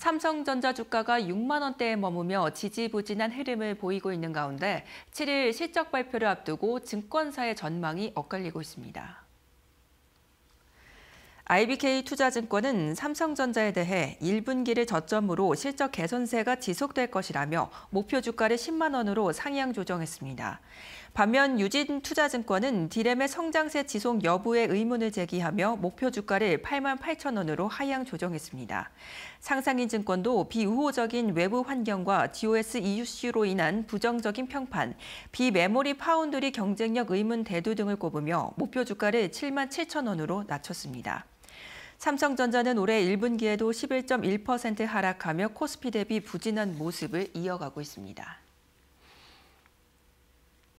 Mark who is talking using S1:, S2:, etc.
S1: 삼성전자 주가가 6만 원대에 머무며 지지부진한 흐름을 보이고 있는 가운데 7일 실적 발표를 앞두고 증권사의 전망이 엇갈리고 있습니다. IBK 투자증권은 삼성전자에 대해 1분기를 저점으로 실적 개선세가 지속될 것이라며 목표 주가를 10만 원으로 상향 조정했습니다. 반면 유진 투자증권은 디램의 성장세 지속 여부에 의문을 제기하며 목표 주가를 8만 8천 원으로 하향 조정했습니다. 상상인증권도 비우호적인 외부 환경과 GOS 이슈로 인한 부정적인 평판, 비메모리 파운드리 경쟁력 의문 대두 등을 꼽으며 목표 주가를 7만 7천 원으로 낮췄습니다. 삼성전자는 올해 1분기에도 11.1% 하락하며 코스피 대비 부진한 모습을 이어가고 있습니다.